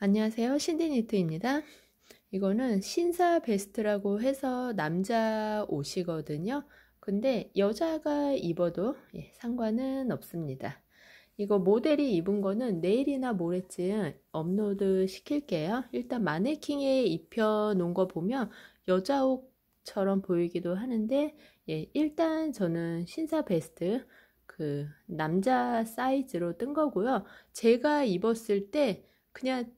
안녕하세요. 신디니트입니다. 이거는 신사 베스트라고 해서 남자 옷이거든요. 근데 여자가 입어도 예, 상관은 없습니다. 이거 모델이 입은 거는 내일이나 모레쯤 업로드 시킬게요. 일단 마네킹에 입혀 놓은 거 보면 여자 옷처럼 보이기도 하는데 예, 일단 저는 신사 베스트 그 남자 사이즈로 뜬 거고요. 제가 입었을 때 그냥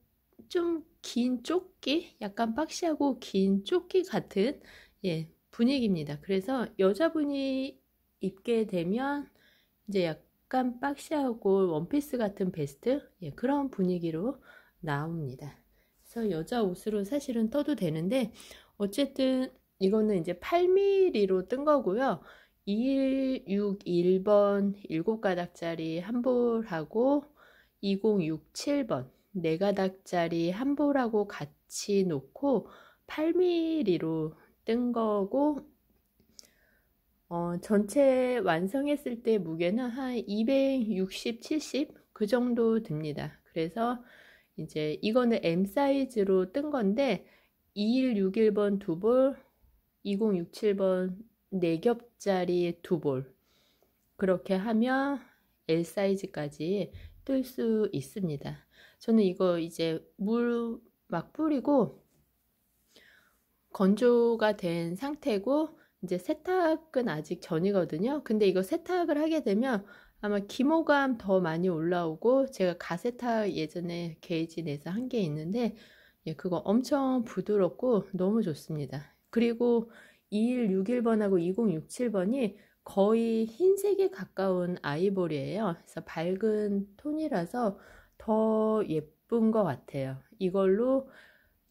좀긴 조끼, 약간 박시하고 긴 조끼 같은 예, 분위기입니다. 그래서 여자분이 입게 되면 이제 약간 박시하고 원피스 같은 베스트 예, 그런 분위기로 나옵니다. 그래서 여자 옷으로 사실은 떠도 되는데 어쨌든 이거는 이제 8mm로 뜬 거고요. 2 6 1번 7가닥짜리 한 볼하고 2067번 네 가닥짜리 한보라고 같이 놓고 8mm로 뜬 거고 어, 전체 완성했을 때 무게는 한 260, 70 그 정도 됩니다. 그래서 이제 이거는 M 사이즈로 뜬 건데 2161번 두 볼, 2067번 4겹짜리 두 볼. 그렇게 하면 L 사이즈까지 뜰수 있습니다. 저는 이거 이제 물 막 뿌리고 건조가 된 상태고 이제 세탁은 아직 전이거든요. 근데 이거 세탁을 하게 되면 아마 기모감 더 많이 올라오고 제가 가세탁 예전에 게이지 내서 한 게 있는데 예, 그거 엄청 부드럽고 너무 좋습니다. 그리고 2161번하고 2067번이 거의 흰색에 가까운 아이보리예요. 그래서 밝은 톤이라서 더 예쁜 것 같아요. 이걸로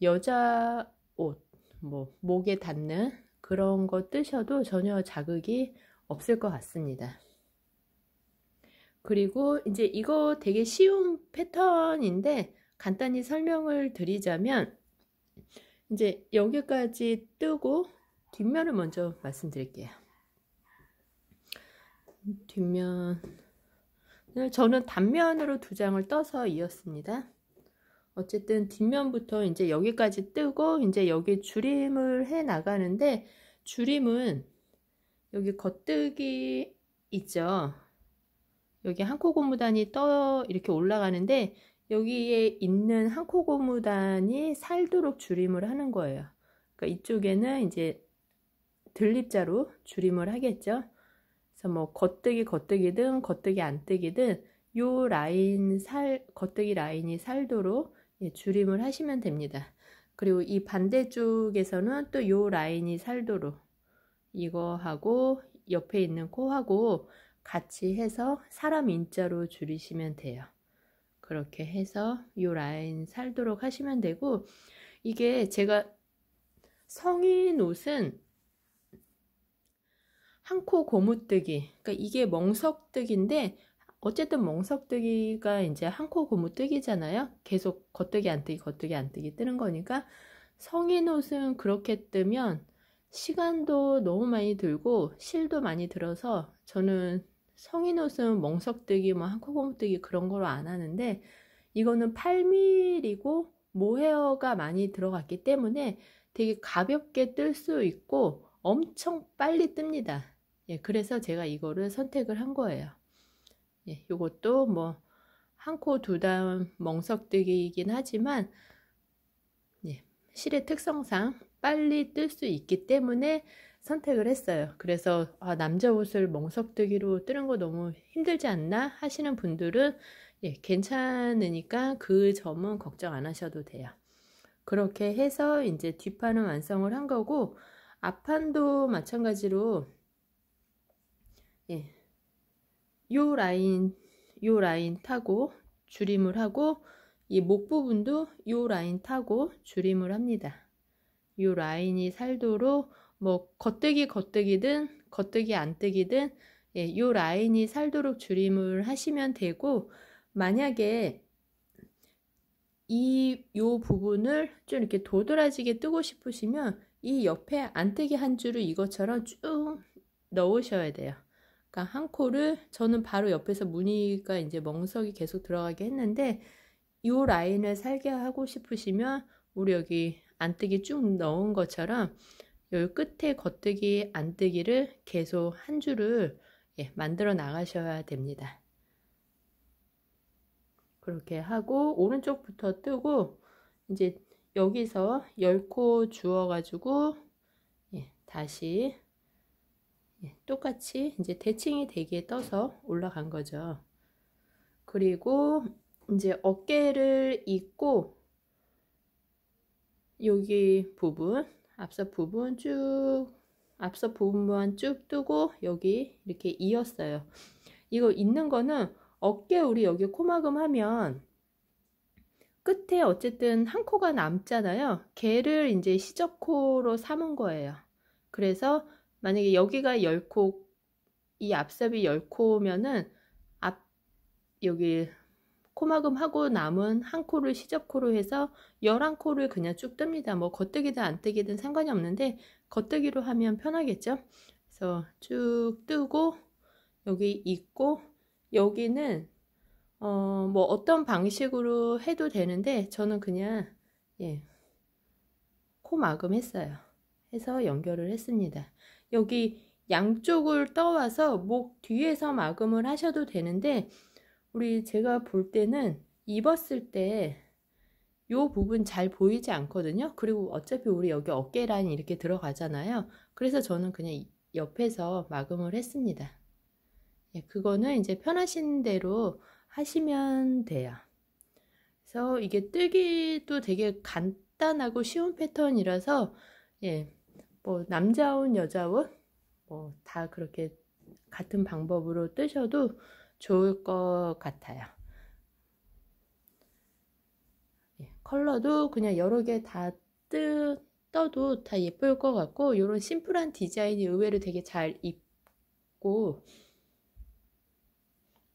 여자 옷, 뭐 목에 닿는 그런 거 뜨셔도 전혀 자극이 없을 것 같습니다. 그리고 이제 이거 되게 쉬운 패턴인데 간단히 설명을 드리자면 이제 여기까지 뜨고 뒷면을 먼저 말씀드릴게요. 뒷면 저는 단면으로 두 장을 떠서 이었습니다. 어쨌든 뒷면부터 이제 여기까지 뜨고 이제 여기 줄임을 해 나가는데 줄임은 여기 겉뜨기 있죠. 여기 한 코 고무단이 떠 이렇게 올라가는데 여기에 있는 한 코 고무단이 살도록 줄임을 하는 거예요. 그러니까 이쪽에는 이제 들립자로 줄임을 하겠죠. 그래서 뭐 겉뜨기 겉뜨기든 겉뜨기 안 뜨기든 요 라인 살 겉뜨기 라인이 살도록 예, 줄임을 하시면 됩니다. 그리고 이 반대쪽에서는 또 요 라인이 살도록 이거하고 옆에 있는 코하고 같이 해서 사람 인자로 줄이시면 돼요. 그렇게 해서 요 라인 살도록 하시면 되고 이게 제가 성인 옷은 한코 고무뜨기 그러니까 이게 멍석뜨기인데 어쨌든 멍석뜨기가 이제 한 코 고무뜨기잖아요 계속 겉뜨기 안 뜨기 겉뜨기 안 뜨기 뜨는 거니까 성인 옷은 그렇게 뜨면 시간도 너무 많이 들고 실도 많이 들어서 저는 성인 옷은 멍석뜨기 뭐 한 코 고무뜨기 그런 거로 안 하는데 이거는 8mm이고 모헤어가 많이 들어갔기 때문에 되게 가볍게 뜰 수 있고 엄청 빨리 뜹니다. 예, 그래서 제가 이거를 선택을 한 거예요. 예, 요것도 뭐, 한 코두다 멍석뜨기이긴 하지만, 예, 실의 특성상 빨리 뜰 수 있기 때문에 선택을 했어요. 그래서, 아, 남자 옷을 멍석뜨기로 뜨는 거 너무 힘들지 않나? 하시는 분들은, 예, 괜찮으니까 그 점은 걱정 안 하셔도 돼요. 그렇게 해서 이제 뒷판은 완성을 한 거고, 앞판도 마찬가지로 예. 요 라인, 요 라인 타고 줄임을 하고 이 목 부분도 요 라인 타고 줄임을 합니다. 요 라인이 살도록 뭐 겉뜨기 겉뜨기든 겉뜨기 안 뜨기든 예, 요 라인이 살도록 줄임을 하시면 되고 만약에 이 요 부분을 좀 이렇게 도드라지게 뜨고 싶으시면 이 옆에 안뜨기 한 줄을 이것처럼 쭉 넣으셔야 돼요. 그러니까 한 코를 저는 바로 옆에서 무늬가 이제 멍석이 계속 들어가게 했는데 이 라인을 살게 하고 싶으시면 우리 여기 안뜨기 쭉 넣은 것처럼 여기 끝에 겉뜨기 안뜨기를 계속 한 줄을 예, 만들어 나가셔야 됩니다. 그렇게 하고 오른쪽부터 뜨고 이제 여기서 10코 주어 가지고 예, 다시 예, 똑같이 이제 대칭이 되게 떠서 올라간 거죠. 그리고 이제 어깨를 잇고 여기 부분 앞서 부분 쭉 앞서 부분만 쭉 뜨고 여기 이렇게 이었어요. 이거 있는 거는 어깨 우리 여기 코막음 하면 끝에 어쨌든 한 코가 남잖아요. 개를 이제 시접코로 삼은 거예요. 그래서 만약에 여기가 10코, 이 앞삽이 10코면은 앞, 여기 코막음 하고 남은 한 코를 시접코로 해서 11코를 그냥 쭉 뜹니다. 뭐 겉뜨기든 안 뜨기든 상관이 없는데 겉뜨기로 하면 편하겠죠? 그래서 쭉 뜨고 여기 있고 여기는 어, 뭐 어떤 방식으로 해도 되는데 저는 그냥 예, 코막음 했어요. 해서 연결을 했습니다. 여기 양쪽을 떠와서 목 뒤에서 마금을 하셔도 되는데 우리 제가 볼 때는 입었을 때 이 부분 잘 보이지 않거든요 그리고 어차피 우리 여기 어깨 라인 이렇게 들어가잖아요 그래서 저는 그냥 옆에서 마금을 했습니다 예, 그거는 이제 편하신 대로 하시면 돼요 그래서 이게 뜨기도 되게 간단하고 쉬운 패턴이라서 예, 뭐 남자온 여자온 뭐다 그렇게 같은 방법으로 뜨셔도 좋을 것 같아요. 예, 컬러도 그냥 여러 개다 떠도 다 예쁠 것 같고 이런 심플한 디자인이 의외로 되게 잘 입고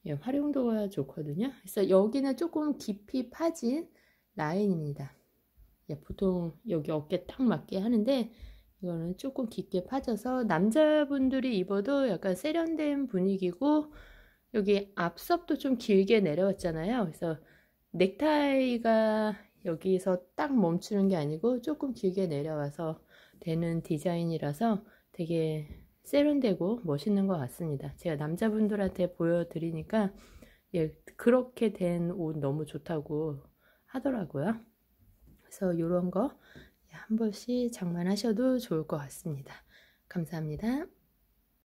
예, 활용도가 좋거든요. 그래서 여기는 조금 깊이 파진 라인입니다. 예, 보통 여기 어깨 딱 맞게 하는데 이거는 조금 깊게 파져서 남자분들이 입어도 약간 세련된 분위기고 여기 앞섭도 좀 길게 내려왔잖아요. 그래서 넥타이가 여기서 딱 멈추는 게 아니고 조금 길게 내려와서 되는 디자인이라서 되게 세련되고 멋있는 것 같습니다. 제가 남자분들한테 보여드리니까 예, 그렇게 된 옷 너무 좋다고 하더라고요. 그래서 이런 거한 번씩 장만하셔도 좋을 것 같습니다. 감사합니다.